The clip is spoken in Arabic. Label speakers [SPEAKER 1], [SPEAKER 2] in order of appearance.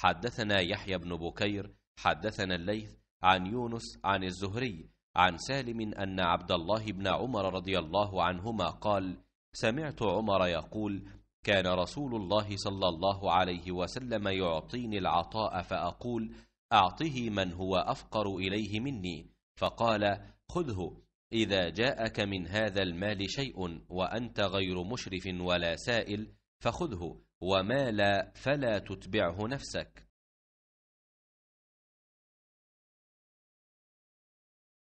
[SPEAKER 1] حدثنا يحيى بن بكير
[SPEAKER 2] حدثنا الليث عن يونس عن الزهري عن سالم أن عبد الله بن عمر رضي الله عنهما قال سمعت عمر يقول كان رسول الله صلى الله عليه وسلم يعطيني العطاء فأقول أعطه من هو أفقر إليه مني فقال خذه إذا جاءك من هذا المال شيء وأنت غير مشرف ولا سائل فخذه
[SPEAKER 1] ومال فلا تتبعه نفسك